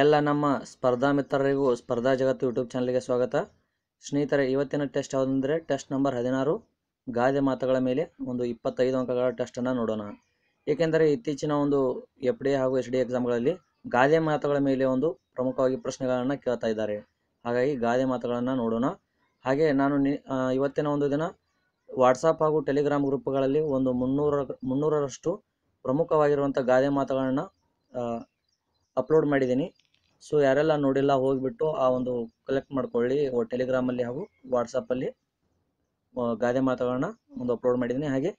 ಎಲ್ಲ ನಮ್ಮ ಸ್ಪರ್ಧಾ ಮಿತ್ರರಿಗೂ ಸ್ಪರ್ಧಾ ಜಗತ್ತು ಯೂಟ್ಯೂಬ್ ಚಾನಲ್ಗೆ ಸ್ವಾಗತ ಸ್ನೇಹಿತರೆ ಇವತ್ತಿನ ಟೆಸ್ಟ್ ಯಾವುದಂದರೆ ಟೆಸ್ಟ್ ನಂಬರ್ ಹದಿನಾರು ಗಾದೆ ಮಾತುಗಳ ಮೇಲೆ ಒಂದು ಇಪ್ಪತ್ತೈದು ಅಂಕಗಳ ಟೆಸ್ಟನ್ನು ನೋಡೋಣ ಏಕೆಂದರೆ ಇತ್ತೀಚಿನ ಒಂದು ಎಫ್ ಡಿ ಹಾಗೂ ಎಚ್ ಡಿ ಎಕ್ಸಾಮ್ಗಳಲ್ಲಿ ಗಾದೆ ಮಾತುಗಳ ಮೇಲೆ ಒಂದು ಪ್ರಮುಖವಾಗಿ ಪ್ರಶ್ನೆಗಳನ್ನು ಕೇಳ್ತಾ ಇದ್ದಾರೆ ಹಾಗಾಗಿ ಗಾದೆ ಮಾತುಗಳನ್ನು ನೋಡೋಣ ಹಾಗೆ ನಾನು ಇವತ್ತಿನ ಒಂದು ದಿನ ವಾಟ್ಸಪ್ ಹಾಗೂ ಟೆಲಿಗ್ರಾಮ್ ಗ್ರೂಪ್ಗಳಲ್ಲಿ ಒಂದು ಮುನ್ನೂರ ಮುನ್ನೂರರಷ್ಟು ಪ್ರಮುಖವಾಗಿರುವಂಥ ಗಾದೆ ಮಾತುಗಳನ್ನು ಅಪ್ಲೋಡ್ ಮಾಡಿದ್ದೀನಿ ಸೊ ಯಾರೆಲ್ಲ ನೋಡಿಲ್ಲ ಹೋಗಿಬಿಟ್ಟು ಆ ಒಂದು ಕಲೆಕ್ಟ್ ಮಾಡ್ಕೊಳ್ಳಿ ಟೆಲಿಗ್ರಾಮಲ್ಲಿ ಹಾಗೂ ವಾಟ್ಸಪ್ಪಲ್ಲಿ ಗಾದೆ ಮಾತುಗಳನ್ನ ಒಂದು ಅಪ್ಲೋಡ್ ಮಾಡಿದ್ದೀನಿ ಹಾಗೆ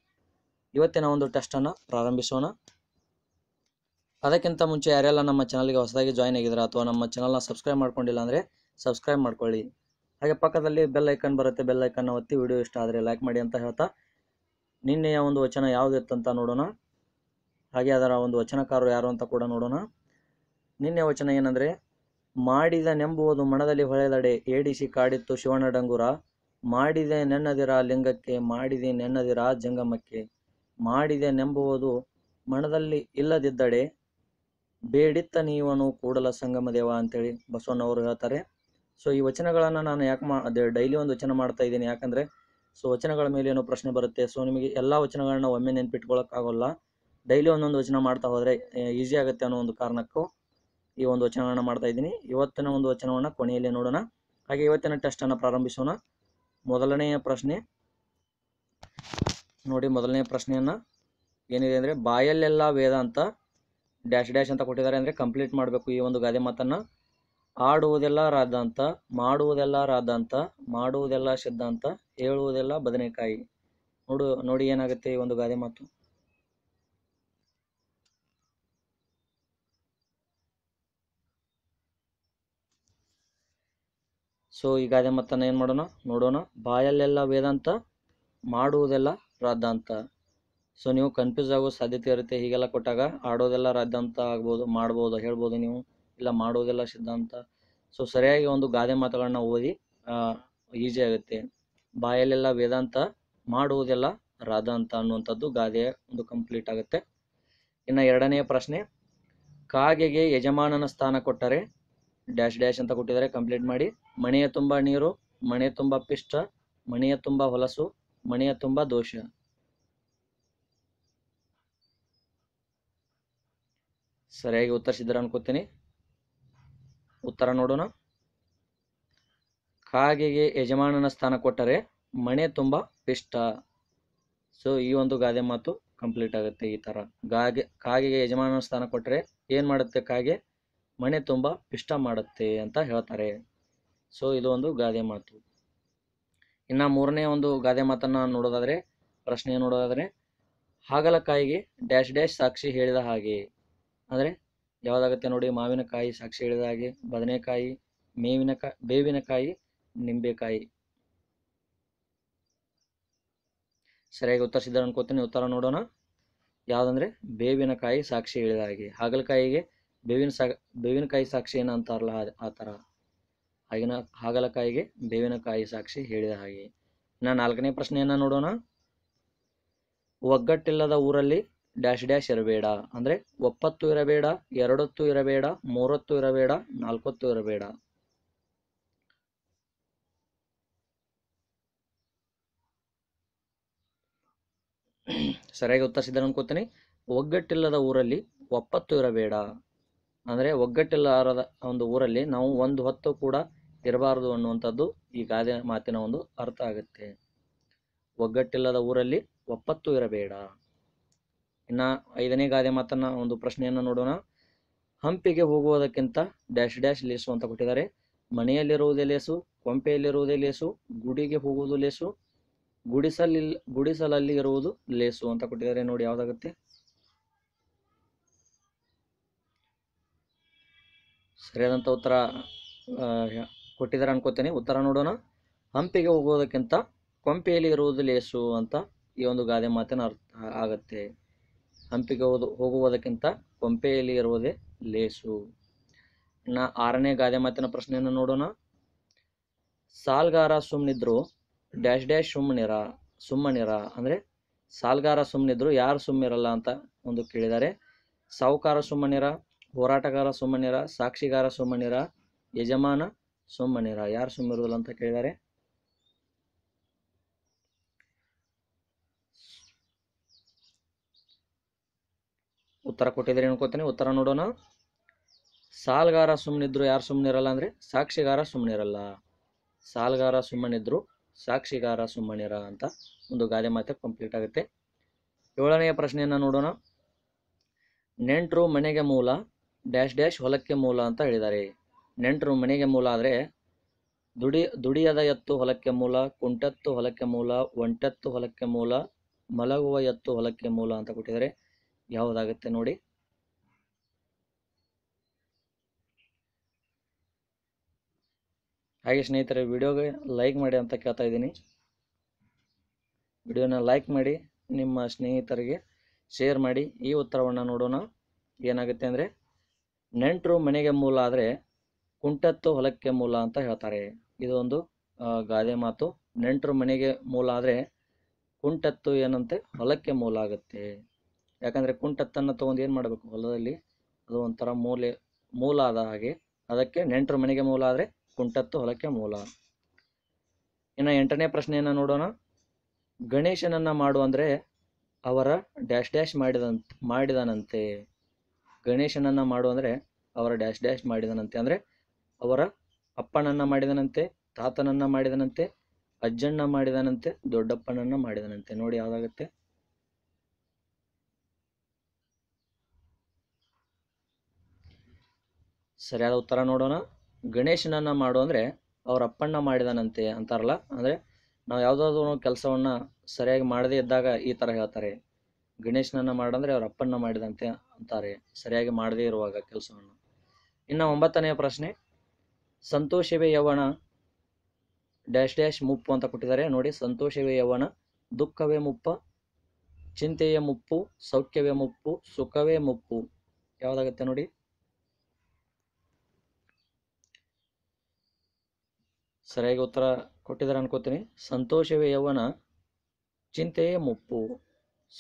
ಇವತ್ತಿನ ಒಂದು ಟೆಸ್ಟನ್ನು ಪ್ರಾರಂಭಿಸೋಣ ಅದಕ್ಕಿಂತ ಮುಂಚೆ ಯಾರೆಲ್ಲ ನಮ್ಮ ಚಾನಲ್ಗೆ ಹೊಸದಾಗಿ ಜಾಯ್ನ್ ಆಗಿದ್ದೀರಾ ಅಥವಾ ನಮ್ಮ ಚಾನಲ್ನ ಸಬ್ಸ್ಕ್ರೈಬ್ ಮಾಡ್ಕೊಂಡಿಲ್ಲ ಅಂದರೆ ಸಬ್ಸ್ಕ್ರೈಬ್ ಮಾಡ್ಕೊಳ್ಳಿ ಹಾಗೆ ಪಕ್ಕದಲ್ಲಿ ಬೆಲ್ ಐಕನ್ ಬರುತ್ತೆ ಬೆಲ್ ಐಕನ್ನ ಒತ್ತಿ ವಿಡಿಯೋ ಇಷ್ಟ ಆದರೆ ಲೈಕ್ ಮಾಡಿ ಅಂತ ಹೇಳ್ತಾ ನಿನ್ನೆಯ ಒಂದು ವಚನ ಅಂತ ನೋಡೋಣ ಹಾಗೆ ಅದರ ಒಂದು ವಚನಕಾರರು ಯಾರು ಅಂತ ಕೂಡ ನೋಡೋಣ ನಿನ್ನೆ ವಚನ ಏನಂದರೆ ಮಾಡಿದ ನೆಂಬುವುದು ಮನದಲ್ಲಿ ಹೊಳೆದಡೆ ಏಡಿಸಿ ಕಾಡಿತ್ತು ಶಿವನ ಡಂಗುರ ಮಾಡಿದೆ ನೆನ್ನದಿರ ಲಿಂಗಕ್ಕೆ ಮಾಡಿದೆ ನೆನ್ನದಿರ ಜಂಗಮಕ್ಕೆ ಮಾಡಿದೆ ನೆಂಬುವುದು ಮನದಲ್ಲಿ ಇಲ್ಲದಿದ್ದಡೆ ಬೇಡಿತ್ತ ನೀವನು ಕೂಡಲ ಸಂಗಮ ದೇವ ಅಂತೇಳಿ ಬಸವಣ್ಣವರು ಹೇಳ್ತಾರೆ ಸೊ ಈ ವಚನಗಳನ್ನು ನಾನು ಯಾಕೆ ಮಾ ಡೈಲಿ ಒಂದು ವಚನ ಮಾಡ್ತಾ ಇದ್ದೀನಿ ಯಾಕಂದರೆ ಸೊ ವಚನಗಳ ಮೇಲೆ ಏನೋ ಪ್ರಶ್ನೆ ಬರುತ್ತೆ ಸೊ ನಿಮಗೆ ಎಲ್ಲ ವಚನಗಳನ್ನ ಒಮ್ಮೆ ನೆನ್ಪಿಟ್ಕೊಳ್ಳೋಕ್ಕಾಗೋಲ್ಲ ಡೈಲಿ ಒಂದೊಂದು ವಚನ ಮಾಡ್ತಾ ಹೋದರೆ ಈಸಿ ಆಗುತ್ತೆ ಅನ್ನೋ ಒಂದು ಕಾರಣಕ್ಕೂ ಈ ಒಂದು ವಚನವನ್ನು ಮಾಡ್ತಾ ಇದ್ದೀನಿ ಇವತ್ತಿನ ಒಂದು ವಚನವನ್ನು ಕೊನೆಯಲ್ಲಿ ನೋಡೋಣ ಹಾಗೆ ಇವತ್ತಿನ ಟೆಸ್ಟನ್ನು ಪ್ರಾರಂಭಿಸೋಣ ಮೊದಲನೆಯ ಪ್ರಶ್ನೆ ನೋಡಿ ಮೊದಲನೆಯ ಪ್ರಶ್ನೆಯನ್ನ ಏನಿದೆ ಅಂದ್ರೆ ಬಾಯಲ್ಲೆಲ್ಲ ವೇದ ಅಂತ ಡ್ಯಾಶ್ ಡ್ಯಾಶ್ ಅಂತ ಕೊಟ್ಟಿದ್ದಾರೆ ಅಂದರೆ ಕಂಪ್ಲೀಟ್ ಮಾಡಬೇಕು ಈ ಒಂದು ಗಾದೆ ಮಾತನ್ನು ಆಡುವುದೆಲ್ಲ ರಾಧಾಂತ ಮಾಡುವುದೆಲ್ಲ ರಾಧಾಂತ ಮಾಡುವುದೆಲ್ಲ ಸಿದ್ಧಾಂತ ಹೇಳುವುದೆಲ್ಲ ಬದನೆಕಾಯಿ ನೋಡು ನೋಡಿ ಏನಾಗುತ್ತೆ ಈ ಒಂದು ಗಾದೆ ಮಾತು ಸೊ ಈ ಗಾದೆ ಮತ್ತೆ ಏನು ಮಾಡೋಣ ನೋಡೋಣ ಬಾಯಲ್ಲೆಲ್ಲ ವೇದಾಂತ ಮಾಡುವುದೆಲ್ಲ ರಾಧಾಂತ ಸೊ ನೀವು ಕನ್ಫ್ಯೂಸ್ ಆಗೋ ಸಾಧ್ಯತೆ ಇರುತ್ತೆ ಹೀಗೆಲ್ಲ ಕೊಟ್ಟಾಗ ಆಡೋದೆಲ್ಲ ರಾದ್ಧಾಂತ ಆಗ್ಬೋದು ಮಾಡ್ಬೋದು ಹೇಳ್ಬೋದು ನೀವು ಇಲ್ಲ ಮಾಡೋದೆಲ್ಲ ಸಿದ್ಧಾಂತ ಸೊ ಸರಿಯಾಗಿ ಒಂದು ಗಾದೆ ಮಾತುಗಳನ್ನ ಓದಿ ಈಸಿ ಆಗುತ್ತೆ ಬಾಯಲ್ಲೆಲ್ಲ ವೇದಾಂತ ಮಾಡುವುದೆಲ್ಲ ರಾಧಾಂತ ಅನ್ನುವಂಥದ್ದು ಗಾದೆ ಒಂದು ಕಂಪ್ಲೀಟ್ ಆಗುತ್ತೆ ಇನ್ನು ಎರಡನೆಯ ಪ್ರಶ್ನೆ ಕಾಗೆಗೆ ಯಜಮಾನನ ಸ್ಥಾನ ಕೊಟ್ಟರೆ ಡ್ಯಾಶ್ ಡ್ಯಾಶ್ ಅಂತ ಕೊಟ್ಟಿದ್ದಾರೆ ಕಂಪ್ಲೀಟ್ ಮಾಡಿ ಮನೆಯ ತುಂಬ ನೀರು ಮನೆ ತುಂಬ ಪಿಷ್ಟ ಮನೆಯ ತುಂಬ ಹೊಲಸು ಮನೆಯ ತುಂಬ ದೋಷ ಸರಿಯಾಗಿ ಉತ್ತರಿಸಿದ್ರೆ ಅನ್ಕೋತೀನಿ ಉತ್ತರ ನೋಡೋಣ ಕಾಗೆಗೆ ಯಜಮಾನನ ಸ್ಥಾನ ಕೊಟ್ಟರೆ ಮಣೆ ತುಂಬ ಪಿಷ್ಟ ಸೊ ಈ ಒಂದು ಗಾದೆ ಮಾತು ಕಂಪ್ಲೀಟ್ ಆಗುತ್ತೆ ಈ ತರ ಗಾಗೆ ಕಾಗೆಗೆ ಯಜಮಾನನ ಸ್ಥಾನ ಕೊಟ್ಟರೆ ಏನು ಮಾಡುತ್ತೆ ಕಾಗೆ ಮನೆ ತುಂಬ ಪಿಷ್ಟ ಮಾಡುತ್ತೆ ಅಂತ ಹೇಳ್ತಾರೆ ಸೊ ಇದು ಒಂದು ಗಾದೆ ಮಾತು ಇನ್ನು ಮೂರನೇ ಒಂದು ಗಾದೆ ಮಾತನ್ನು ನೋಡೋದಾದರೆ ಪ್ರಶ್ನೆ ನೋಡೋದಾದರೆ ಹಾಗಲಕಾಯಿಗೆ ಡ್ಯಾಶ್ ಡ್ಯಾಶ್ ಸಾಕ್ಷಿ ಹೇಳಿದ ಹಾಗೆ ಅಂದರೆ ಯಾವುದಾಗುತ್ತೆ ನೋಡಿ ಮಾವಿನಕಾಯಿ ಸಾಕ್ಷಿ ಹೇಳಿದ ಹಾಗೆ ಬದನೆಕಾಯಿ ಮೇವಿನ ಬೇವಿನಕಾಯಿ ನಿಂಬೆಕಾಯಿ ಸರಿಯಾಗಿ ಉತ್ತರಿಸಿದ್ದಾರೆ ಅನ್ಕೋತೀನಿ ಉತ್ತರ ನೋಡೋಣ ಯಾವುದಂದ್ರೆ ಬೇವಿನಕಾಯಿ ಸಾಕ್ಷಿ ಹೇಳಿದ ಹಾಗೆ ಹಾಗಲಕಾಯಿಗೆ ಬೇವಿನ ಸಾ ಬೇವಿನಕಾಯಿ ಸಾಕ್ಷಿ ಏನು ಅಂತಾರಲ್ಲ ಆ ಥರ ಆಗಿನ ಹಾಗಲಕಾಯಿಗೆ ಬೇವಿನಕಾಯಿ ಸಾಕ್ಷಿ ಹೇಳಿದ ಹಾಗೆ ಇನ್ನು ನಾಲ್ಕನೇ ಪ್ರಶ್ನೆಯನ್ನು ನೋಡೋಣ ಒಗ್ಗಟ್ಟಿಲ್ಲದ ಊರಲ್ಲಿ ಡ್ಯಾಶ್ ಡ್ಯಾಶ್ ಇರಬೇಡ ಅಂದರೆ ಒಪ್ಪತ್ತು ಇರಬೇಡ ಎರಡೊತ್ತು ಇರಬೇಡ ಮೂರೊತ್ತು ಇರಬೇಡ ನಾಲ್ಕೊತ್ತು ಇರಬೇಡ ಸರಿಯಾಗಿ ಉತ್ತರಿಸಿದ್ರೆ ಅನ್ಕೋತೀನಿ ಒಗ್ಗಟ್ಟಿಲ್ಲದ ಊರಲ್ಲಿ ಒಪ್ಪತ್ತು ಇರಬೇಡ ಅಂದರೆ ಒಗ್ಗಟ್ಟಿಲ್ಲಾರದ ಒಂದು ಊರಲ್ಲಿ ನಾವು ಒಂದು ಹೊತ್ತು ಕೂಡ ಇರಬಾರದು ಅನ್ನುವಂಥದ್ದು ಈ ಗಾದೆ ಮಾತಿನ ಒಂದು ಅರ್ಥ ಆಗುತ್ತೆ ಒಗ್ಗಟ್ಟಿಲ್ಲದ ಊರಲ್ಲಿ ಒಪ್ಪತ್ತು ಇರಬೇಡ ಇನ್ನ ಐದನೇ ಗಾದೆ ಮಾತನ್ನ ಒಂದು ಪ್ರಶ್ನೆಯನ್ನು ನೋಡೋಣ ಹಂಪಿಗೆ ಹೋಗುವುದಕ್ಕಿಂತ ಡ್ಯಾಶ್ ಡ್ಯಾಶ್ ಲೇಸು ಅಂತ ಕೊಟ್ಟಿದ್ದಾರೆ ಮನೆಯಲ್ಲಿರುವುದೇ ಲೇಸು ಕೊಂಪೆಯಲ್ಲಿರುವುದೇ ಲೇಸು ಗುಡಿಗೆ ಹೋಗುವುದು ಲೇಸು ಗುಡಿಸಲಿಲ್ ಗುಡಿಸಲಲ್ಲಿ ಇರುವುದು ಲೇಸು ಅಂತ ಕೊಟ್ಟಿದ್ದಾರೆ ನೋಡಿ ಯಾವ್ದಾಗುತ್ತೆ ಸರಿಯಾದಂಥ ಉತ್ತರ ಕೊಟ್ಟಿದ್ದಾರೆ ಅನ್ಕೋತೀನಿ ಉತ್ತರ ನೋಡೋಣ ಹಂಪಿಗೆ ಹೋಗೋದಕ್ಕಿಂತ ಕೊಂಪೆಯಲ್ಲಿ ಇರುವುದು ಲೇಸು ಅಂತ ಈ ಒಂದು ಗಾದೆ ಮಾತಿನ ಅರ್ಥ ಆಗತ್ತೆ ಹಂಪಿಗೆ ಹೋದು ಹೋಗುವುದಕ್ಕಿಂತ ಕೊಂಪೆಯಲ್ಲಿ ಇರುವುದೇ ಲೇಸು ಇನ್ನು ಆರನೇ ಗಾದೆ ಮಾತಿನ ಪ್ರಶ್ನೆಯನ್ನು ನೋಡೋಣ ಸಾಲ್ಗಾರ ಸುಮ್ಮನಿದ್ರು ಡ್ಯಾಶ್ ಡ್ಯಾಶ್ ಸುಮ್ಮನಿರ ಸುಮ್ಮನಿರ ಅಂದರೆ ಸಾಲ್ಗಾರ ಸುಮ್ಮನಿದ್ರು ಯಾರು ಸುಮ್ಮನಿರಲ್ಲ ಅಂತ ಒಂದು ಕೇಳಿದ್ದಾರೆ ಸಾಹುಕಾರ ಸುಮ್ಮನಿರ ಹೋರಾಟಗಾರ ಸುಮ್ಮನಿರ ಸಾಕ್ಷಿಗಾರ ಸುಮ್ಮನಿರ ಯಜಮಾನ ಸುಮ್ಮನಿರ ಯಾರು ಸುಮ್ಮಿರುವುದಿಲ್ಲ ಅಂತ ಕೇಳಿದ್ದಾರೆ ಉತ್ತರ ಕೊಟ್ಟಿದ್ರೆ ಏನು ಅನ್ಕೋತೇನೆ ಉತ್ತರ ನೋಡೋಣ ಸಾಲ್ಗಾರ ಸುಮ್ಮನಿದ್ರು ಯಾರು ಸುಮ್ಮನಿರಲ್ಲ ಅಂದರೆ ಸಾಕ್ಷಿಗಾರ ಸುಮ್ಮನಿರಲ್ಲ ಸಾಲ್ಗಾರ ಸುಮ್ಮನಿದ್ರು ಸಾಕ್ಷಿಗಾರ ಸುಮ್ಮನಿರ ಅಂತ ಒಂದು ಗಾದೆ ಮಾತೆ ಕಂಪ್ಲೀಟ್ ಆಗುತ್ತೆ ಏಳನೆಯ ಪ್ರಶ್ನೆಯನ್ನ ನೋಡೋಣ ನೆಂಟರು ಮನೆಗೆ ಮೂಲ ಡ್ಯಾಶ್ ಡ್ಯಾಶ್ ಹೊಲಕ್ಕೆ ಮೂಲ ಅಂತ ಹೇಳಿದ್ದಾರೆ ನೆಂಟರು ಮನೆಗೆ ಮೂಲ ಆದರೆ ದುಡಿ ದುಡಿಯದ ಎತ್ತು ಹೊಲಕ್ಕೆ ಮೂಲ ಕುಂಟತ್ತು ಹೊಲಕ್ಕೆ ಮೂಲ ಒಂಟತ್ತು ಹೊಲಕ್ಕೆ ಮೂಲ ಮಲಗುವ ಎತ್ತು ಹೊಲಕ್ಕೆ ಮೂಲ ಅಂತ ಕೊಟ್ಟಿದ್ದಾರೆ ಯಾವುದಾಗತ್ತೆ ನೋಡಿ ಹಾಗೆ ಸ್ನೇಹಿತರೆ ವಿಡಿಯೋಗೆ ಲೈಕ್ ಮಾಡಿ ಅಂತ ಕೇಳ್ತಾ ಇದ್ದೀನಿ ವಿಡಿಯೋನ ಲೈಕ್ ಮಾಡಿ ನಿಮ್ಮ ಸ್ನೇಹಿತರಿಗೆ ಶೇರ್ ಮಾಡಿ ಈ ಉತ್ತರವನ್ನು ನೋಡೋಣ ಏನಾಗುತ್ತೆ ಅಂದರೆ ನೆಂಟರು ಮನೆಗೆ ಮೂಲ ಆದರೆ ಕುಂಟತ್ತು ಹೊಲಕ್ಕೆ ಮೂಲ ಅಂತ ಹೇಳ್ತಾರೆ ಇದು ಒಂದು ಗಾದೆ ಮಾತು ನೆಂಟರು ಮನೆಗೆ ಮೂಲ ಆದರೆ ಕುಂಟತ್ತು ಏನಂತೆ ಹೊಲಕ್ಕೆ ಮೂಲ ಆಗುತ್ತೆ ಯಾಕಂದರೆ ಕುಂಟತ್ತನ್ನು ತೊಗೊಂಡು ಏನು ಮಾಡಬೇಕು ಹೊಲದಲ್ಲಿ ಅದು ಒಂಥರ ಮೂಲೆ ಮೂಲ ಆದ ಹಾಗೆ ಅದಕ್ಕೆ ನೆಂಟರು ಮನೆಗೆ ಮೂಲ ಆದರೆ ಕುಂಟತ್ತು ಹೊಲಕ್ಕೆ ಮೂಲ ಇನ್ನು ಎಂಟನೇ ಪ್ರಶ್ನೆಯನ್ನು ನೋಡೋಣ ಗಣೇಶನನ್ನು ಮಾಡು ಅಂದರೆ ಅವರ ಡ್ಯಾಶ್ ಡ್ಯಾಶ್ ಮಾಡಿದಂತ ಮಾಡಿದನಂತೆ ಗಣೇಶನನ್ನ ಮಾಡು ಅಂದ್ರೆ ಅವರ ಡ್ಯಾಶ್ ಡ್ಯಾಶ್ ಮಾಡಿದನಂತೆ ಅಂದರೆ ಅವರ ಅಪ್ಪನನ್ನ ಮಾಡಿದನಂತೆ ತಾತನನ್ನ ಮಾಡಿದನಂತೆ ಅಜ್ಜಣ್ಣ ಮಾಡಿದನಂತೆ ದೊಡ್ಡಪ್ಪನನ್ನ ಮಾಡಿದನಂತೆ ನೋಡಿ ಯಾವ್ದಾಗುತ್ತೆ ಸರಿಯಾದ ಉತ್ತರ ನೋಡೋಣ ಗಣೇಶನನ್ನ ಮಾಡು ಅಂದ್ರೆ ಅವರ ಅಪ್ಪಣ್ಣ ಮಾಡಿದನಂತೆ ಅಂತಾರಲ್ಲ ಅಂದರೆ ನಾವು ಯಾವ್ದಾದ್ರು ಕೆಲಸವನ್ನ ಸರಿಯಾಗಿ ಮಾಡದೇ ಇದ್ದಾಗ ಈ ತರ ಹೇಳ್ತಾರೆ ಗಣೇಶನನ್ನ ಮಾಡಂದ್ರೆ ಅವರ ಅಪ್ಪನ್ನ ಮಾಡಿದಂತೆ ಅಂತಾರೆ ಸರಿಯಾಗಿ ಮಾಡದೇ ಇರುವಾಗ ಕೆಲಸವನ್ನು ಇನ್ನು ಒಂಬತ್ತನೆಯ ಪ್ರಶ್ನೆ ಸಂತೋಷವೇ ಯೌವ್ವನ ಡ್ಯಾಶ್ ಡ್ಯಾಶ್ ಮುಪ್ಪು ಅಂತ ಕೊಟ್ಟಿದ್ದಾರೆ ನೋಡಿ ಸಂತೋಷವೇ ಯವನ ದುಃಖವೇ ಮುಪ್ಪ ಚಿಂತೆಯ ಮುಪ್ಪು ಸೌಖ್ಯವೇ ಮುಪ್ಪು ಸುಖವೇ ಮುಪ್ಪು ಯಾವ್ದಾಗುತ್ತೆ ನೋಡಿ ಸರಿಯಾಗಿ ಉತ್ತರ ಕೊಟ್ಟಿದ್ದಾರೆ ಅನ್ಕೋತೀನಿ ಸಂತೋಷವೇ ಯವನ ಚಿಂತೆಯೇ ಮುಪ್ಪು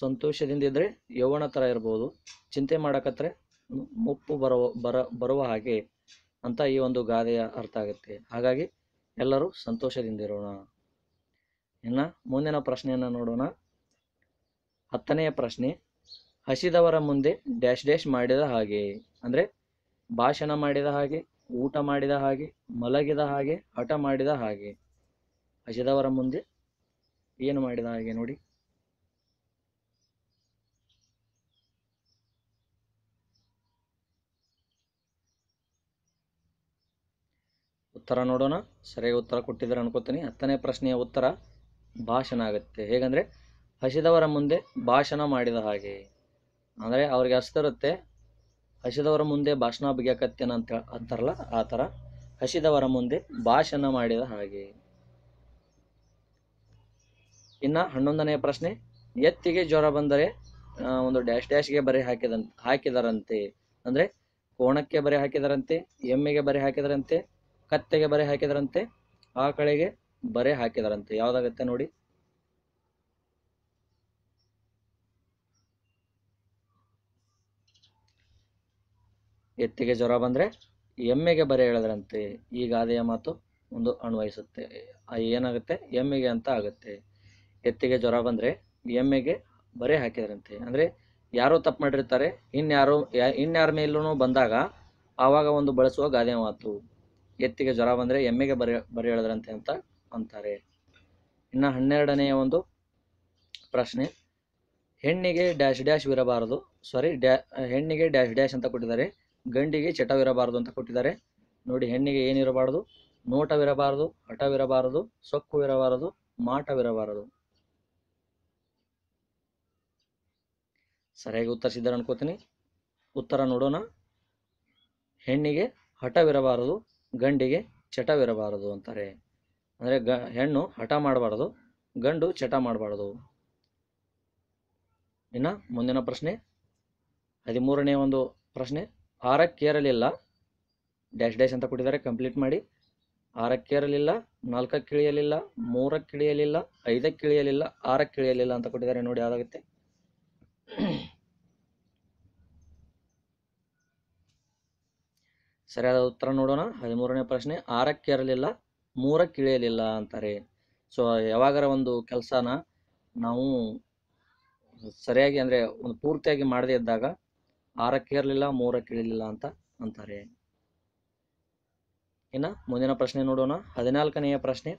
ಸಂತೋಷದಿಂದ ಇದ್ದರೆ ಯೌವನ ಥರ ಇರ್ಬೋದು ಚಿಂತೆ ಮಾಡಕತ್ರೆ ಮುಪ್ಪು ಬರುವ ಬರ ಬರುವ ಹಾಗೆ ಅಂತ ಈ ಒಂದು ಗಾದೆಯ ಅರ್ಥ ಆಗುತ್ತೆ ಹಾಗಾಗಿ ಎಲ್ಲರೂ ಸಂತೋಷದಿಂದಿರೋಣ ಇನ್ನು ಮುಂದಿನ ಪ್ರಶ್ನೆಯನ್ನು ನೋಡೋಣ ಹತ್ತನೆಯ ಪ್ರಶ್ನೆ ಹಸಿದವರ ಮುಂದೆ ಡ್ಯಾಶ್ ಡ್ಯಾಶ್ ಮಾಡಿದ ಹಾಗೆ ಅಂದರೆ ಭಾಷಣ ಮಾಡಿದ ಹಾಗೆ ಊಟ ಮಾಡಿದ ಹಾಗೆ ಮಲಗಿದ ಹಾಗೆ ಹಠ ಮಾಡಿದ ಹಾಗೆ ಹಸಿದವರ ಮುಂದೆ ಏನು ಮಾಡಿದ ಹಾಗೆ ನೋಡಿ ಉತ್ತರ ನೋಡೋಣ ಸರಿಯಾಗಿ ಉತ್ತರ ಕೊಟ್ಟಿದ್ದಾರೆ ಅನ್ಕೋತೀನಿ ಹತ್ತನೇ ಪ್ರಶ್ನೆಯ ಉತ್ತರ ಭಾಷಣ ಆಗುತ್ತೆ ಹೇಗಂದರೆ ಹಸಿದವರ ಮುಂದೆ ಭಾಷಣ ಮಾಡಿದ ಹಾಗೆ ಅಂದರೆ ಅವ್ರಿಗೆ ಹಸಿದಿರುತ್ತೆ ಹಸಿದವರ ಮುಂದೆ ಭಾಷಣ ಬಗೆಯಕತ್ತೇನ ಅಂತ ಅಂತಾರಲ್ಲ ಆ ಥರ ಹಸಿದವರ ಮುಂದೆ ಭಾಷಣ ಮಾಡಿದ ಹಾಗೆ ಇನ್ನು ಹನ್ನೊಂದನೆಯ ಪ್ರಶ್ನೆ ಎತ್ತಿಗೆ ಜ್ವರ ಬಂದರೆ ಒಂದು ಡ್ಯಾಶ್ ಡ್ಯಾಶ್ಗೆ ಬರೆ ಹಾಕಿದಂತೆ ಹಾಕಿದರಂತೆ ಅಂದರೆ ಕೋಣಕ್ಕೆ ಬರೆ ಹಾಕಿದರಂತೆ ಎಮ್ಮೆಗೆ ಬರೆ ಹಾಕಿದರಂತೆ ಕತ್ತೆಗೆ ಬರೆ ಹಾಕಿದರಂತೆ ಆಕಳಿಗೆ ಬರೆ ಹಾಕಿದರಂತೆ ಯಾವ್ದಾಗತ್ತೆ ನೋಡಿ ಎತ್ತಿಗೆ ಜ್ವರ ಬಂದ್ರೆ ಎಮ್ಮೆಗೆ ಬರೆ ಹೇಳದ್ರಂತೆ ಈ ಗಾದೆಯ ಮಾತು ಒಂದು ಅನ್ವಯಿಸುತ್ತೆ ಏನಾಗುತ್ತೆ ಎಮ್ಮೆಗೆ ಅಂತ ಆಗುತ್ತೆ ಎತ್ತಿಗೆ ಜ್ವರ ಬಂದ್ರೆ ಎಮ್ಮೆಗೆ ಬರೆ ಹಾಕಿದ್ರಂತೆ ಅಂದ್ರೆ ಯಾರೋ ತಪ್ಪು ಮಾಡಿರ್ತಾರೆ ಇನ್ಯಾರು ಇನ್ಯಾರ ಮೇಲೂ ಬಂದಾಗ ಆವಾಗ ಒಂದು ಬಳಸುವ ಗಾದೆ ಮಾತು ಎತ್ತಿಗೆ ಜ್ವರ ಬಂದರೆ ಎಮ್ಮೆಗೆ ಬರೆ ಬರೆಯದರಂತೆ ಅಂತ ಅಂತಾರೆ ಇನ್ನು ಹನ್ನೆರಡನೆಯ ಒಂದು ಪ್ರಶ್ನೆ ಹೆಣ್ಣಿಗೆ ಡ್ಯಾಶ್ ಡ್ಯಾಶ್ ಇರಬಾರದು ಸಾರಿ ಡ್ಯಾ ಹೆಣ್ಣಿಗೆ ಡ್ಯಾಶ್ ಡ್ಯಾಶ್ ಅಂತ ಕೊಟ್ಟಿದ್ದಾರೆ ಗಂಡಿಗೆ ಚಟವಿರಬಾರದು ಅಂತ ಕೊಟ್ಟಿದ್ದಾರೆ ನೋಡಿ ಹೆಣ್ಣಿಗೆ ಏನಿರಬಾರದು ನೋಟವಿರಬಾರದು ಹಠವಿರಬಾರದು ಸೊಕ್ಕು ಇರಬಾರದು ಮಾಟವಿರಬಾರದು ಸರಿಯಾಗಿ ಉತ್ತರಿಸಿದ್ದಾರೆ ಅನ್ಕೋತೀನಿ ಉತ್ತರ ನೋಡೋಣ ಹೆಣ್ಣಿಗೆ ಹಠವಿರಬಾರದು ಗಂಡಿಗೆ ಚಟವಿರಬಾರದು ಅಂತಾರೆ ಅಂದರೆ ಗ ಹೆಣ್ಣು ಹಠ ಮಾಡಬಾರ್ದು ಗಂಡು ಚಟ ಮಾಡಬಾರ್ದು ಇನ್ನು ಮುಂದಿನ ಪ್ರಶ್ನೆ ಹದಿಮೂರನೇ ಒಂದು ಪ್ರಶ್ನೆ ಆರಕ್ಕೇರಲಿಲ್ಲ ಡ್ಯಾಶ್ ಡ್ಯಾಶ್ ಅಂತ ಕೊಟ್ಟಿದ್ದಾರೆ ಕಂಪ್ಲೀಟ್ ಮಾಡಿ ನಾಲ್ಕಕ್ಕೆ ಮೂರಕ್ಕೆ ಇಳಿಯಲಿಲ್ಲ ಐದಕ್ಕೆ ಮೂರಕ್ಕಿಳಿಯಲಿಲ್ಲ ಆರಕ್ಕೆ ಆರಕ್ಕಿಳಿಯಲಿಲ್ಲ ಅಂತ ಕೊಟ್ಟಿದ್ದಾರೆ ನೋಡಿ ಯಾವುದಾಗುತ್ತೆ ಸರಿಯಾದ ಉತ್ತರ ನೋಡೋಣ ಹದಿಮೂರನೇ ಪ್ರಶ್ನೆ ಇರಲಿಲ್ಲ ಮೂರಕ್ಕೆ ಇಳಿಯಲಿಲ್ಲ ಅಂತಾರೆ ಸೊ ಯಾವಾಗರ ಒಂದು ಕೆಲಸನ ನಾವು ಸರಿಯಾಗಿ ಅಂದ್ರೆ ಒಂದು ಪೂರ್ತಿಯಾಗಿ ಮಾಡದೇ ಇದ್ದಾಗ ಇರಲಿಲ್ಲ ಮೂರಕ್ಕೆ ಮೂರಕ್ಕಿಳಿಯಲಿಲ್ಲ ಅಂತ ಅಂತಾರೆ ಇನ್ನ ಮುಂದಿನ ಪ್ರಶ್ನೆ ನೋಡೋಣ ಹದಿನಾಲ್ಕನೆಯ ಪ್ರಶ್ನೆ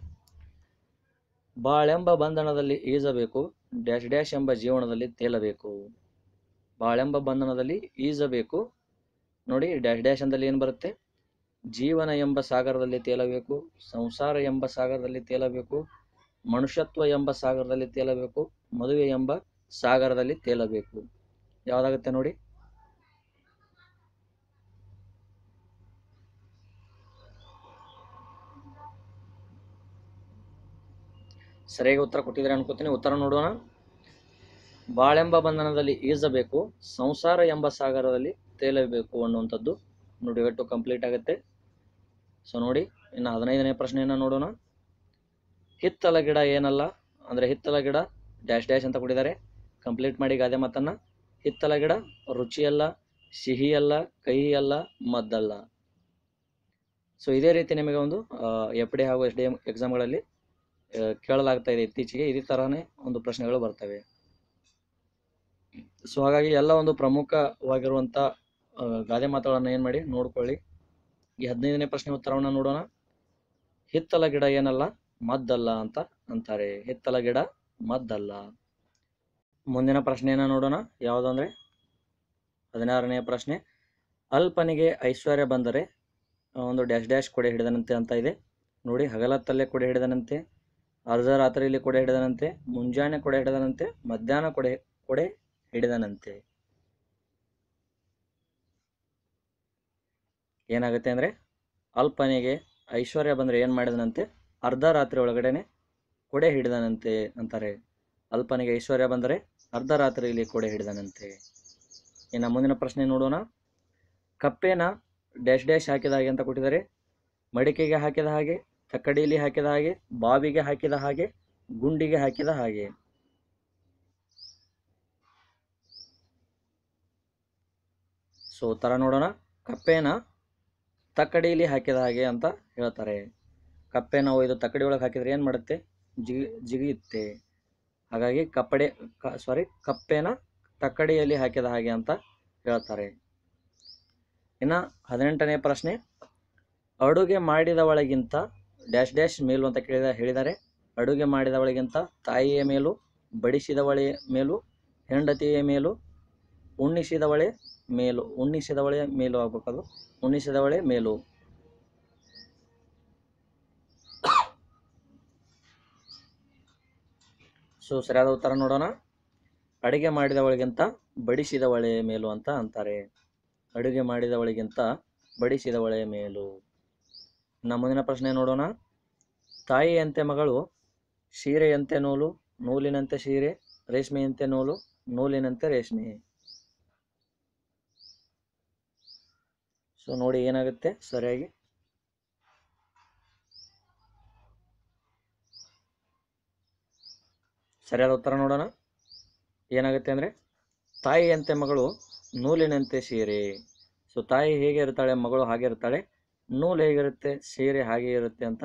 ಬಾಳೆಂಬ ಬಂಧನದಲ್ಲಿ ಈಜಬೇಕು ಡ್ಯಾಶ್ ಡ್ಯಾಶ್ ಎಂಬ ಜೀವನದಲ್ಲಿ ತೇಲಬೇಕು ಬಾಳೆಂಬ ಬಂಧನದಲ್ಲಿ ಈಜಬೇಕು ನೋಡಿ ಡ್ಯಾಶ್ ಡ್ಯಾಶ್ ಅಂದಲ್ಲಿ ಏನು ಬರುತ್ತೆ ಜೀವನ ಎಂಬ ಸಾಗರದಲ್ಲಿ ತೇಲಬೇಕು ಸಂಸಾರ ಎಂಬ ಸಾಗರದಲ್ಲಿ ತೇಲಬೇಕು ಮನುಷ್ಯತ್ವ ಎಂಬ ಸಾಗರದಲ್ಲಿ ತೇಲಬೇಕು ಮದುವೆ ಎಂಬ ಸಾಗರದಲ್ಲಿ ತೇಲಬೇಕು ಯಾವ್ದಾಗುತ್ತೆ ನೋಡಿ ಸರಿಯಾಗಿ ಉತ್ತರ ಕೊಟ್ಟಿದ್ದಾರೆ ಅನ್ಕೋತೀನಿ ಉತ್ತರ ನೋಡೋಣ ಬಾಳೆಂಬ ಬಂಧನದಲ್ಲಿ ಈಜಬೇಕು ಸಂಸಾರ ಎಂಬ ಸಾಗರದಲ್ಲಿ ತೇಲಬೇಕು ಅನ್ನುವಂಥದ್ದು ನೋಡಿ ಕಂಪ್ಲೀಟ್ ಆಗುತ್ತೆ ಸೊ ನೋಡಿ ಇನ್ನು ಹದಿನೈದನೇ ಪ್ರಶ್ನೆಯನ್ನು ನೋಡೋಣ ಹಿತ್ತಲ ಗಿಡ ಏನಲ್ಲ ಅಂದರೆ ಹಿತ್ತಲ ಗಿಡ ಡ್ಯಾಶ್ ಡ್ಯಾಶ್ ಅಂತ ಕೊಟ್ಟಿದ್ದಾರೆ ಕಂಪ್ಲೀಟ್ ಮಾಡಿ ಗಾದೆ ಮಾತನ್ನು ಹಿತ್ತಲ ಗಿಡ ರುಚಿಯಲ್ಲ ಸಿಹಿಯಲ್ಲ ಕಹಿಯಲ್ಲ ಮದ್ದಲ್ಲ ಸೊ ಇದೇ ರೀತಿ ನಿಮಗೆ ಒಂದು ಎಫ್ ಡಿ ಹಾಗೂ ಎಸ್ ಡಿ ಎಮ್ ಎಕ್ಸಾಮ್ಗಳಲ್ಲಿ ಕೇಳಲಾಗ್ತಾ ಇದೆ ಇತ್ತೀಚೆಗೆ ಇದೇ ತರನೇ ಒಂದು ಪ್ರಶ್ನೆಗಳು ಬರ್ತವೆ ಸೊ ಹಾಗಾಗಿ ಎಲ್ಲ ಒಂದು ಪ್ರಮುಖವಾಗಿರುವಂಥ ಗಾದೆ ಮಾತುಗಳನ್ನು ಏನು ಮಾಡಿ ನೋಡ್ಕೊಳ್ಳಿ ಈ ಹದಿನೈದನೇ ಪ್ರಶ್ನೆ ಉತ್ತರವನ್ನು ನೋಡೋಣ ಹಿತ್ತಲ ಗಿಡ ಏನಲ್ಲ ಮದ್ದಲ್ಲ ಅಂತ ಅಂತಾರೆ ಹಿತ್ತಲ ಗಿಡ ಮದ್ದಲ್ಲ ಮುಂದಿನ ಪ್ರಶ್ನೆಯನ್ನು ನೋಡೋಣ ಯಾವುದಂದ್ರೆ ಹದಿನಾರನೆಯ ಪ್ರಶ್ನೆ ಅಲ್ಪನಿಗೆ ಐಶ್ವರ್ಯ ಬಂದರೆ ಒಂದು ಡ್ಯಾಶ್ ಡ್ಯಾಶ್ ಕೊಡೆ ಹಿಡಿದನಂತೆ ಅಂತ ಇದೆ ನೋಡಿ ಹಗಲತ್ತಲ್ಲೇ ಕೊಡೆ ಹಿಡಿದನಂತೆ ಅರ್ಧ ರಾತ್ರಿಯಲ್ಲಿ ಕೊಡೆ ಹಿಡಿದನಂತೆ ಮುಂಜಾನೆ ಕೊಡೆ ಹಿಡಿದನಂತೆ ಮಧ್ಯಾಹ್ನ ಕೊಡೆ ಕೊಡೆ ಹಿಡಿದನಂತೆ ಏನಾಗುತ್ತೆ ಅಂದರೆ ಅಲ್ಪನೆಗೆ ಐಶ್ವರ್ಯ ಬಂದರೆ ಏನು ಮಾಡಿದನಂತೆ ಅರ್ಧ ರಾತ್ರಿ ಒಳಗಡೆನೆ ಕೊಡೆ ಹಿಡಿದನಂತೆ ಅಂತಾರೆ ಅಲ್ಪನಿಗೆ ಐಶ್ವರ್ಯ ಬಂದರೆ ಅರ್ಧ ರಾತ್ರಿಯಲ್ಲಿ ಕೊಡೆ ಹಿಡಿದನಂತೆ ಇನ್ನು ಮುಂದಿನ ಪ್ರಶ್ನೆ ನೋಡೋಣ ಕಪ್ಪೆನ ಡ್ಯಾಶ್ ಡ್ಯಾಶ್ ಹಾಕಿದ ಹಾಗೆ ಅಂತ ಕೊಟ್ಟಿದ್ದಾರೆ ಮಡಿಕೆಗೆ ಹಾಕಿದ ಹಾಗೆ ತಕ್ಕಡಿಯಲ್ಲಿ ಹಾಕಿದ ಹಾಗೆ ಬಾವಿಗೆ ಹಾಕಿದ ಹಾಗೆ ಗುಂಡಿಗೆ ಹಾಕಿದ ಹಾಗೆ ಸೊ ಥರ ನೋಡೋಣ ಕಪ್ಪೆನ ತಕ್ಕಡಿಲಿ ಹಾಕಿದ ಹಾಗೆ ಅಂತ ಹೇಳ್ತಾರೆ ನಾವು ಇದು ತಕ್ಕಡಿ ಒಳಗೆ ಹಾಕಿದ್ರೆ ಏನು ಮಾಡುತ್ತೆ ಜಿಗಿ ಜಿಗಿಯುತ್ತೆ ಹಾಗಾಗಿ ಕಪ್ಪಡೆ ಕ ಸಾರಿ ಕಪ್ಪೆನ ತಕ್ಕಡಿಯಲ್ಲಿ ಹಾಕಿದ ಹಾಗೆ ಅಂತ ಹೇಳ್ತಾರೆ ಇನ್ನು ಹದಿನೆಂಟನೇ ಪ್ರಶ್ನೆ ಅಡುಗೆ ಮಾಡಿದವಳಿಗಿಂತ ಡ್ಯಾಶ್ ಡ್ಯಾಶ್ ಮೇಲು ಅಂತ ಕೇಳಿದ ಹೇಳಿದ್ದಾರೆ ಅಡುಗೆ ಮಾಡಿದವಳಿಗಿಂತ ತಾಯಿಯ ಮೇಲೂ ಬಡಿಸಿದವಳೆ ಮೇಲೂ ಹೆಂಡತಿಯ ಮೇಲೂ ಉಣ್ಣಿಸಿದವಳೆ ಮೇಲು ಉಣ್ಣಿಸಿದವಳೆ ಮೇಲು ಆಗ್ಬೇಕದು ಉಣ್ಣಿಸಿದವಳೆ ಮೇಲು ಸೊ ಸರಿಯಾದ ಉತ್ತರ ನೋಡೋಣ ಅಡುಗೆ ಮಾಡಿದವಳಿಗಿಂತ ಬಡಿಸಿದವಳೆ ಮೇಲು ಅಂತ ಅಂತಾರೆ ಅಡುಗೆ ಮಾಡಿದವಳಿಗಿಂತ ಬಡಿಸಿದವಳೆ ಮೇಲು ನಮ್ಮ ಮುಂದಿನ ಪ್ರಶ್ನೆ ನೋಡೋಣ ತಾಯಿಯಂತೆ ಮಗಳು ಸೀರೆಯಂತೆ ನೂಲು ನೂಲಿನಂತೆ ಸೀರೆ ರೇಷ್ಮೆಯಂತೆ ನೂಲು ನೂಲಿನಂತೆ ರೇಷ್ಮೆ ಸೊ ನೋಡಿ ಏನಾಗುತ್ತೆ ಸರಿಯಾಗಿ ಸರಿಯಾದ ಉತ್ತರ ನೋಡೋಣ ಏನಾಗುತ್ತೆ ಅಂದರೆ ತಾಯಿಯಂತೆ ಮಗಳು ನೂಲಿನಂತೆ ಸೀರೆ ಸೊ ತಾಯಿ ಹೇಗೆ ಇರ್ತಾಳೆ ಮಗಳು ಹಾಗೆ ಇರ್ತಾಳೆ ನೂಲು ಹೇಗಿರುತ್ತೆ ಸೀರೆ ಹಾಗೆ ಇರುತ್ತೆ ಅಂತ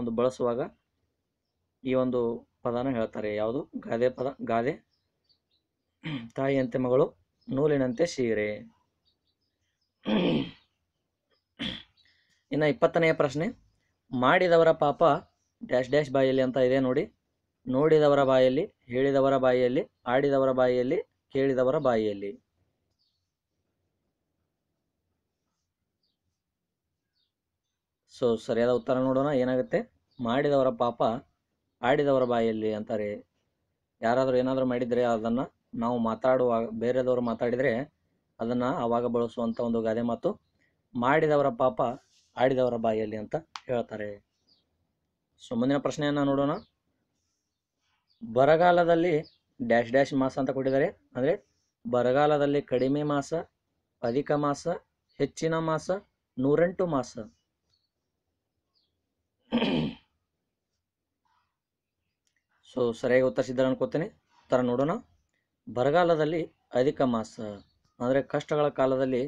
ಒಂದು ಬಳಸುವಾಗ ಈ ಒಂದು ಪದನ ಹೇಳ್ತಾರೆ ಯಾವುದು ಗಾದೆ ಪದ ಗಾದೆ ತಾಯಿಯಂತೆ ಮಗಳು ನೂಲಿನಂತೆ ಸೀರೆ ಇನ್ನು ಇಪ್ಪತ್ತನೆಯ ಪ್ರಶ್ನೆ ಮಾಡಿದವರ ಪಾಪ ಡ್ಯಾಶ್ ಡ್ಯಾಶ್ ಬಾಯಲ್ಲಿ ಅಂತ ಇದೆ ನೋಡಿ ನೋಡಿದವರ ಬಾಯಲ್ಲಿ ಹೇಳಿದವರ ಬಾಯಲ್ಲಿ ಆಡಿದವರ ಬಾಯಲ್ಲಿ ಕೇಳಿದವರ ಬಾಯಲ್ಲಿ ಸೊ ಸರಿಯಾದ ಉತ್ತರ ನೋಡೋಣ ಏನಾಗುತ್ತೆ ಮಾಡಿದವರ ಪಾಪ ಆಡಿದವರ ಬಾಯಲ್ಲಿ ಅಂತಾರೆ ಯಾರಾದರೂ ಏನಾದರೂ ಮಾಡಿದರೆ ಅದನ್ನು ನಾವು ಮಾತಾಡುವಾಗ ಬೇರೆದವರು ಮಾತಾಡಿದರೆ ಅದನ್ನು ಆವಾಗ ಬಳಸುವಂಥ ಒಂದು ಗಾದೆ ಮಾತು ಮಾಡಿದವರ ಪಾಪ ಆಡಿದವರ ಬಾಯಲ್ಲಿ ಅಂತ ಹೇಳ್ತಾರೆ ಸೊ ಮುಂದಿನ ಪ್ರಶ್ನೆಯನ್ನು ನೋಡೋಣ ಬರಗಾಲದಲ್ಲಿ ಡ್ಯಾಶ್ ಡ್ಯಾಶ್ ಮಾಸ ಅಂತ ಕೊಟ್ಟಿದ್ದಾರೆ ಅಂದರೆ ಬರಗಾಲದಲ್ಲಿ ಕಡಿಮೆ ಮಾಸ ಅಧಿಕ ಮಾಸ ಹೆಚ್ಚಿನ ಮಾಸ ನೂರೆಂಟು ಮಾಸ ಸೊ ಸರಿಯಾಗಿ ಉತ್ತರಿಸಿದ್ದಾರೆ ಅನ್ಕೋತೇನೆ ಥರ ನೋಡೋಣ ಬರಗಾಲದಲ್ಲಿ ಅಧಿಕ ಮಾಸ ಅಂದರೆ ಕಷ್ಟಗಳ ಕಾಲದಲ್ಲಿ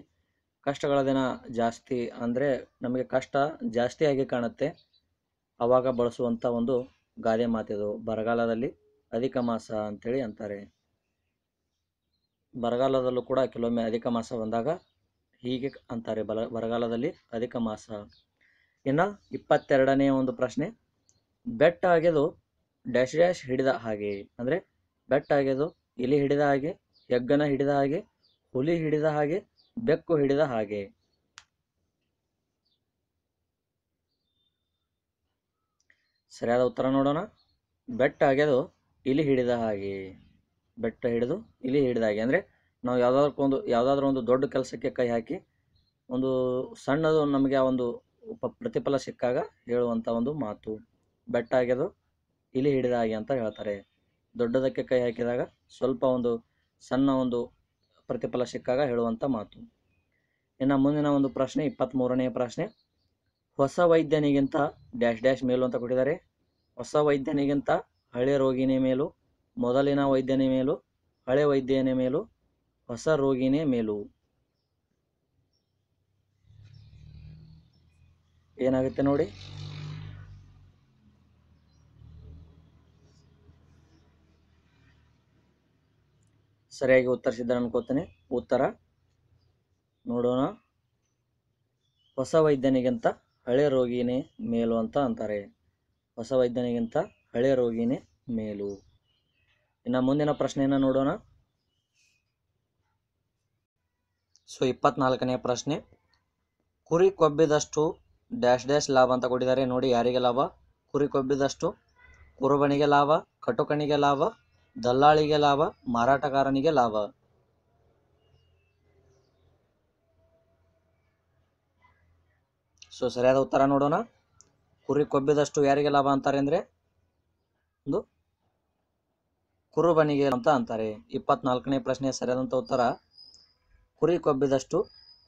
ಕಷ್ಟಗಳ ದಿನ ಜಾಸ್ತಿ ಅಂದರೆ ನಮಗೆ ಕಷ್ಟ ಜಾಸ್ತಿಯಾಗಿ ಕಾಣುತ್ತೆ ಆವಾಗ ಬಳಸುವಂಥ ಒಂದು ಗಾದೆ ಮಾತಿದು ಬರಗಾಲದಲ್ಲಿ ಅಧಿಕ ಮಾಸ ಅಂಥೇಳಿ ಅಂತಾರೆ ಬರಗಾಲದಲ್ಲೂ ಕೂಡ ಕೆಲವೊಮ್ಮೆ ಅಧಿಕ ಮಾಸ ಬಂದಾಗ ಹೀಗೆ ಅಂತಾರೆ ಬಲ ಬರಗಾಲದಲ್ಲಿ ಅಧಿಕ ಮಾಸ ಇನ್ನು ಇಪ್ಪತ್ತೆರಡನೇ ಒಂದು ಪ್ರಶ್ನೆ ಬೆಟ್ಟ ಡ್ಯಾಶ್ ಡ್ಯಾಶ್ ಹಿಡಿದ ಹಾಗೆ ಅಂದರೆ ಬೆಟ್ಟ ಅಗೆದು ಇಲಿ ಹಿಡಿದ ಹಾಗೆ ಹೆಗ್ಗನ ಹಿಡಿದ ಹಾಗೆ ಹುಲಿ ಹಿಡಿದ ಹಾಗೆ ಬೆಕ್ಕು ಹಿಡಿದ ಹಾಗೆ ಸರಿಯಾದ ಉತ್ತರ ನೋಡೋಣ ಬೆಟ್ಟ ಆಗ್ಯದು ಇಲಿ ಹಿಡಿದ ಹಾಗೆ ಬೆಟ್ಟ ಹಿಡಿದು ಇಲಿ ಹಿಡಿದ ಹಾಗೆ ಅಂದರೆ ನಾವು ಯಾವುದಾದ್ರೂ ಒಂದು ಯಾವುದಾದ್ರೂ ಒಂದು ದೊಡ್ಡ ಕೆಲಸಕ್ಕೆ ಕೈ ಹಾಕಿ ಒಂದು ಸಣ್ಣದು ನಮಗೆ ಆ ಒಂದು ಪ್ರತಿಫಲ ಸಿಕ್ಕಾಗ ಹೇಳುವಂಥ ಒಂದು ಮಾತು ಬೆಟ್ಟ ಆಗ್ಯದು ಇಲಿ ಹಿಡಿದ ಹಾಗೆ ಅಂತ ಹೇಳ್ತಾರೆ ದೊಡ್ಡದಕ್ಕೆ ಕೈ ಹಾಕಿದಾಗ ಸ್ವಲ್ಪ ಒಂದು ಸಣ್ಣ ಒಂದು ಪ್ರತಿಫಲ ಸಿಕ್ಕಾಗ ಹೇಳುವಂಥ ಮಾತು ಇನ್ನು ಮುಂದಿನ ಒಂದು ಪ್ರಶ್ನೆ ಇಪ್ಪತ್ತ್ಮೂರನೆಯ ಪ್ರಶ್ನೆ ಹೊಸ ವೈದ್ಯನಿಗಿಂತ ಡ್ಯಾಶ್ ಡ್ಯಾಶ್ ಮೇಲು ಅಂತ ಕೊಟ್ಟಿದ್ದಾರೆ ಹೊಸ ವೈದ್ಯನಿಗಿಂತ ಹಳೆ ರೋಗಿನೇ ಮೇಲು ಮೊದಲಿನ ವೈದ್ಯನೇ ಮೇಲು ಹಳೆ ವೈದ್ಯನೇ ಮೇಲು ಹೊಸ ರೋಗಿನೇ ಮೇಲು ಏನಾಗುತ್ತೆ ನೋಡಿ ಸರಿಯಾಗಿ ಉತ್ತರಿಸಿದ್ದಾರೆ ಅನ್ಕೋತೇನೆ ಉತ್ತರ ನೋಡೋಣ ಹೊಸ ವೈದ್ಯನಿಗಿಂತ ಹಳೆ ರೋಗಿನೇ ಮೇಲು ಅಂತ ಅಂತಾರೆ ಹೊಸ ವೈದ್ಯನಿಗಿಂತ ಹಳೆ ರೋಗಿನೇ ಮೇಲು ಇನ್ನು ಮುಂದಿನ ಪ್ರಶ್ನೆಯನ್ನು ನೋಡೋಣ ಸೊ ಇಪ್ಪತ್ನಾಲ್ಕನೇ ಪ್ರಶ್ನೆ ಕುರಿ ಕೊಬ್ಬಿದಷ್ಟು ಡ್ಯಾಶ್ ಡ್ಯಾಶ್ ಲಾಭ ಅಂತ ಕೊಟ್ಟಿದ್ದಾರೆ ನೋಡಿ ಯಾರಿಗೆ ಲಾಭ ಕುರಿ ಕೊಬ್ಬಿದಷ್ಟು ಕುರುಬಣಿಗೆ ಲಾಭ ಕಟುಕಣಿಗೆ ಲಾಭ ದಲ್ಲಾಳಿಗೆ ಲಾಭ ಮಾರಾಟಗಾರನಿಗೆ ಲಾಭ ಸೊ ಸರಿಯಾದ ಉತ್ತರ ನೋಡೋಣ ಕುರಿ ಕೊಬ್ಬಿದಷ್ಟು ಯಾರಿಗೆ ಲಾಭ ಅಂತಾರೆ ಅಂದರೆ ಒಂದು ಕುರುಬನಿಗೆ ಅಂತ ಅಂತಾರೆ ಇಪ್ಪತ್ನಾಲ್ಕನೇ ಪ್ರಶ್ನೆ ಸರಿಯಾದಂಥ ಉತ್ತರ ಕುರಿ ಕೊಬ್ಬಿದಷ್ಟು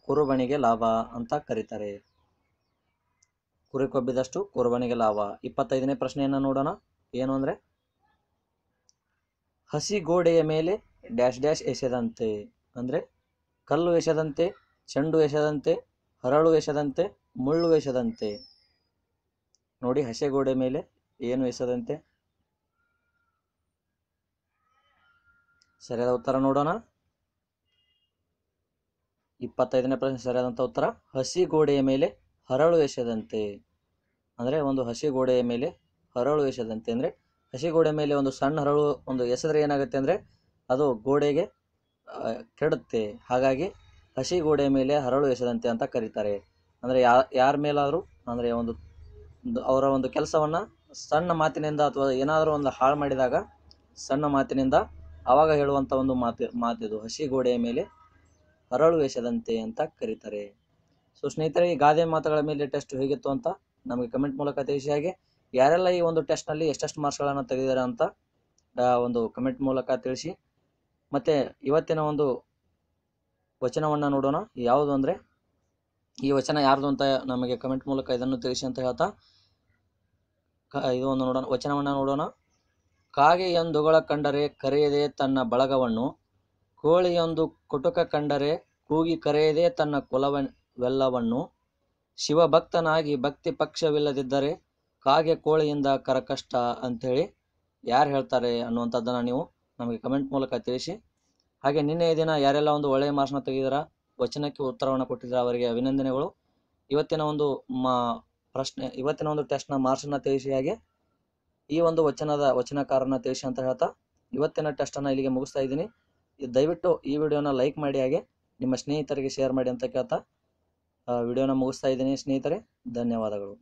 ಕುರುಬನಿಗೆ ಲಾಭ ಅಂತ ಕರೀತಾರೆ ಕುರಿ ಕೊಬ್ಬಿದಷ್ಟು ಕುರುಬನಿಗೆ ಲಾಭ ಇಪ್ಪತ್ತೈದನೇ ಪ್ರಶ್ನೆಯನ್ನು ನೋಡೋಣ ಏನು ಅಂದರೆ ಹಸಿ ಗೋಡೆಯ ಮೇಲೆ ಡ್ಯಾಶ್ ಡ್ಯಾಶ್ ಎಸೆದಂತೆ ಅಂದರೆ ಕಲ್ಲು ಎಸೆದಂತೆ ಚೆಂಡು ಎಸೆದಂತೆ ಹರಳು ಎಸೆದಂತೆ ಮುಳ್ಳು ಎಸೆದಂತೆ ನೋಡಿ ಹಸೆಗೋಡೆ ಮೇಲೆ ಏನು ಎಸೆದಂತೆ ಸರಿಯಾದ ಉತ್ತರ ನೋಡೋಣ ಇಪ್ಪತ್ತೈದನೇ ಪ್ರಶ್ನೆ ಸರಿಯಾದಂಥ ಉತ್ತರ ಹಸಿ ಗೋಡೆಯ ಮೇಲೆ ಹರಳು ಎಸೆದಂತೆ ಅಂದರೆ ಒಂದು ಹಸಿ ಗೋಡೆಯ ಮೇಲೆ ಹರಳು ಎಸೆದಂತೆ ಅಂದರೆ ಹಸಿ ಗೋಡೆ ಮೇಲೆ ಒಂದು ಸಣ್ಣ ಹರಳು ಒಂದು ಎಸೆದ್ರೆ ಏನಾಗುತ್ತೆ ಅಂದರೆ ಅದು ಗೋಡೆಗೆ ಕೆಡುತ್ತೆ ಹಾಗಾಗಿ ಹಸಿ ಗೋಡೆ ಮೇಲೆ ಹರಳು ಎಸೆದಂತೆ ಅಂತ ಕರೀತಾರೆ ಅಂದರೆ ಯಾ ಯಾರ ಮೇಲಾದರೂ ಅಂದರೆ ಒಂದು ಅವರ ಒಂದು ಕೆಲಸವನ್ನು ಸಣ್ಣ ಮಾತಿನಿಂದ ಅಥವಾ ಏನಾದರೂ ಒಂದು ಹಾಳು ಮಾಡಿದಾಗ ಸಣ್ಣ ಮಾತಿನಿಂದ ಆವಾಗ ಹೇಳುವಂಥ ಒಂದು ಮಾತು ಮಾತಿದು ಹಸಿ ಗೋಡೆಯ ಮೇಲೆ ಹರಳು ಎಸೆದಂತೆ ಅಂತ ಕರೀತಾರೆ ಸೊ ಸ್ನೇಹಿತರೆ ಈ ಗಾದೆ ಮಾತುಗಳ ಮೇಲೆ ಟೆಸ್ಟ್ ಹೇಗಿತ್ತು ಅಂತ ನಮಗೆ ಕಮೆಂಟ್ ಮೂಲಕ ತಿಳಿಸಿ ಹಾಗೆ ಯಾರೆಲ್ಲ ಈ ಒಂದು ಟೆಸ್ಟ್ನಲ್ಲಿ ಎಷ್ಟೆಷ್ಟು ಮಾರ್ಕ್ಸ್ಗಳನ್ನು ತೆಗೆದಿದ್ದಾರೆ ಅಂತ ಒಂದು ಕಮೆಂಟ್ ಮೂಲಕ ತಿಳಿಸಿ ಮತ್ತು ಇವತ್ತಿನ ಒಂದು ವಚನವನ್ನು ನೋಡೋಣ ಯಾವುದು ಅಂದರೆ ಈ ವಚನ ಯಾರ್ದು ಅಂತ ನಮಗೆ ಕಮೆಂಟ್ ಮೂಲಕ ಇದನ್ನು ತಿಳಿಸಿ ಅಂತ ಹೇಳ್ತಾ ಇದು ಒಂದು ನೋಡೋಣ ವಚನವನ್ನು ನೋಡೋಣ ಕಾಗೆಯೊಂದುಗಳ ಕಂಡರೆ ಕರೆಯದೆ ತನ್ನ ಬಳಗವನ್ನು ಕೋಳಿಯೊಂದು ಕುಟುಕ ಕಂಡರೆ ಕೂಗಿ ಕರೆಯದೆ ತನ್ನ ಕುಲವನ್ನೆಲ್ಲವನ್ನು ಶಿವಭಕ್ತನಾಗಿ ಭಕ್ತಿ ಪಕ್ಷವಿಲ್ಲದಿದ್ದರೆ ಕಾಗೆ ಕೋಳಿಯಿಂದ ಕರಕಷ್ಟ ಅಂಥೇಳಿ ಯಾರು ಹೇಳ್ತಾರೆ ಅನ್ನುವಂಥದ್ದನ್ನು ನೀವು ನಮಗೆ ಕಮೆಂಟ್ ಮೂಲಕ ತಿಳಿಸಿ ಹಾಗೆ ನಿನ್ನೆಯ ದಿನ ಯಾರೆಲ್ಲ ಒಂದು ಒಳ್ಳೆಯ ಮಾರ್ಕ್ಸ್ನ ತೆಗೆದಿರ ವಚನಕ್ಕೆ ಉತ್ತರವನ್ನು ಕೊಟ್ಟಿದ್ದೀರ ಅವರಿಗೆ ಅಭಿನಂದನೆಗಳು ಇವತ್ತಿನ ಒಂದು ಮಾ ಪ್ರಶ್ನೆ ಇವತ್ತಿನ ಒಂದು ಟೆಸ್ಟ್ನ ಮಾರ್ಕ್ಸನ್ನು ತಿಳಿಸಿ ಹಾಗೆ ಈ ಒಂದು ವಚನದ ವಚನಕಾರನ ತಿಳಿಸಿ ಅಂತ ಹೇಳ್ತಾ ಇವತ್ತಿನ ಟೆಸ್ಟನ್ನು ಇಲ್ಲಿಗೆ ಮುಗಿಸ್ತಾ ಇದ್ದೀನಿ ದಯವಿಟ್ಟು ಈ ವಿಡಿಯೋನ ಲೈಕ್ ಮಾಡಿ ಹಾಗೆ ನಿಮ್ಮ ಸ್ನೇಹಿತರಿಗೆ ಶೇರ್ ಮಾಡಿ ಅಂತ ಕೇಳ್ತಾ ವಿಡಿಯೋನ ಮುಗಿಸ್ತಾ ಇದ್ದೀನಿ ಸ್ನೇಹಿತರೆ ಧನ್ಯವಾದಗಳು